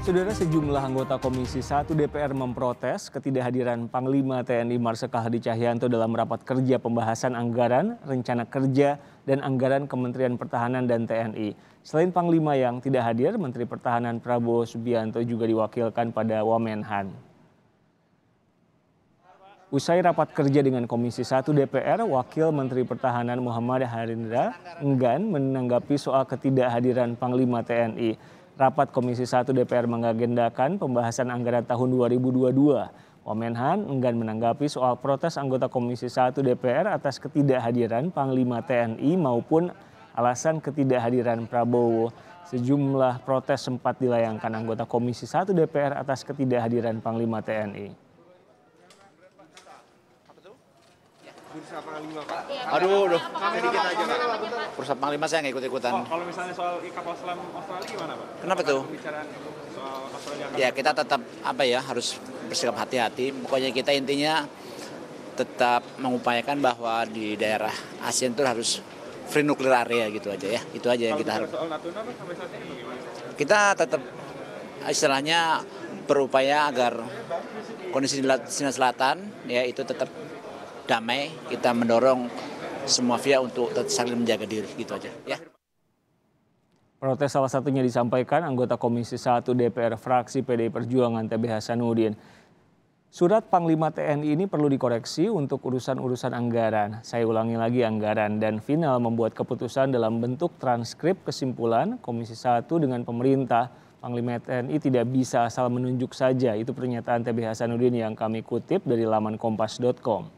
Saudara sejumlah anggota Komisi 1 DPR memprotes ketidakhadiran Panglima TNI Marsikal Hadi Cahyanto dalam rapat kerja pembahasan anggaran, rencana kerja, dan anggaran Kementerian Pertahanan dan TNI. Selain Panglima yang tidak hadir, Menteri Pertahanan Prabowo Subianto juga diwakilkan pada Wamenhan. Usai rapat kerja dengan Komisi 1 DPR, Wakil Menteri Pertahanan Muhammad Harindra enggan menanggapi soal ketidakhadiran Panglima TNI rapat Komisi 1 DPR mengagendakan pembahasan anggaran tahun 2022. Wamenhan enggan menanggapi soal protes anggota Komisi 1 DPR atas ketidakhadiran Panglima TNI maupun alasan ketidakhadiran Prabowo. Sejumlah protes sempat dilayangkan anggota Komisi 1 DPR atas ketidakhadiran Panglima TNI. Bursa Panglima, Pak. Aduh, iya, Aduh, udah. Sedikit aja, Pak. Bursa Panglima saya nggak ikut-ikutan. Oh, kalau misalnya soal kapal selam Australia gimana, Pak? Kenapa Apakah tuh? Pembicaraan soal Australia. Ya, kita tetap apa ya, harus bersikap hati-hati. Pokoknya kita intinya tetap mengupayakan bahwa di daerah ASEAN itu harus free nuclear area gitu aja ya. Itu aja yang kita harus. Soal Natuna sampai saat ini gimana? Kita tetap istilahnya berupaya agar kondisi di Cina Selatan ya itu tetap damai, kita mendorong semua pihak untuk saling menjaga diri gitu aja ya. Protes salah satunya disampaikan anggota Komisi 1 DPR fraksi PDI Perjuangan TB Hasanuddin. Surat Panglima TNI ini perlu dikoreksi untuk urusan-urusan anggaran. Saya ulangi lagi anggaran dan final membuat keputusan dalam bentuk transkrip kesimpulan Komisi 1 dengan pemerintah. Panglima TNI tidak bisa asal menunjuk saja. Itu pernyataan TB Hasanuddin yang kami kutip dari laman kompas.com.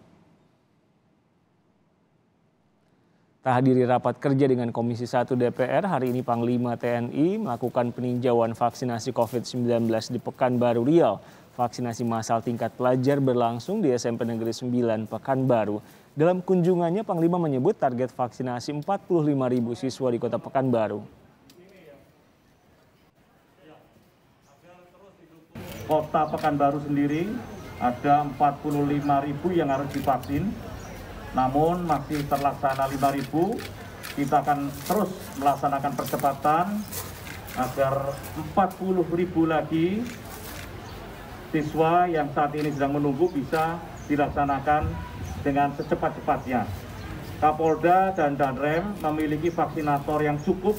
hadiri rapat kerja dengan Komisi 1 DPR, hari ini Panglima TNI melakukan peninjauan vaksinasi COVID-19 di Pekanbaru Riau. Vaksinasi massal tingkat pelajar berlangsung di SMP Negeri 9 Pekanbaru. Dalam kunjungannya, Panglima menyebut target vaksinasi 45 ribu siswa di kota Pekanbaru. Kota Pekanbaru sendiri ada 45 ribu yang harus divaksin namun masih terlaksana 5.000 kita akan terus melaksanakan percepatan agar 40.000 lagi siswa yang saat ini sedang menunggu bisa dilaksanakan dengan secepat-cepatnya. Kapolda dan Danrem memiliki vaksinator yang cukup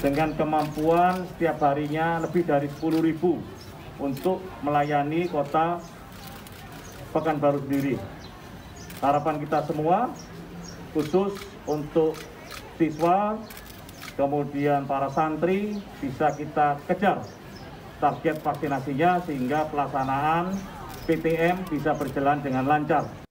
dengan kemampuan setiap harinya lebih dari 10.000 untuk melayani kota Pekanbaru sendiri harapan kita semua khusus untuk siswa kemudian para santri bisa kita kejar target vaksinasinya sehingga pelaksanaan PTM bisa berjalan dengan lancar